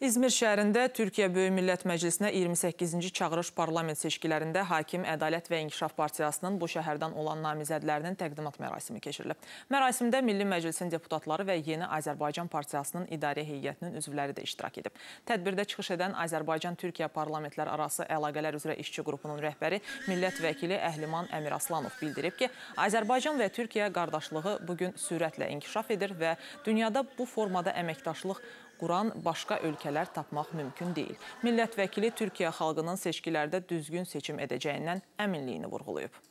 İzmir şəhərində Türkiyə Böyük Millət Məclisinə 28-ci çağırış parlament seçkilərində Hakim Ədalət və İnkişaf Partiyasının bu şəhərdən olan namizədlərinin təqdimat mərasimi keçirilib. Mərasimdə Milli Məclisin deputatları və Yeni Azərbaycan Partiyasının idarə heyətinin üzvləri də iştirak edib. Tədbirdə çıxış edən Azərbaycan-Türkiyə parlamentlər arası əlaqələr üzrə işçi qrupunun rəhbəri Millət vəkili Əhliman Əmiraslanov bildirib ki, Azərbaycan və Türkiyə qardaşlığı bugün sürətlə inkişaf edir və dünyada bu formada əməkdaşlıq quran başqa ölkələr vasitələr tapmaq mümkün deyil. Millət vəkili Türkiyə xalqının seçkilərdə düzgün seçim edəcəyindən əminliyini vurğulayıb.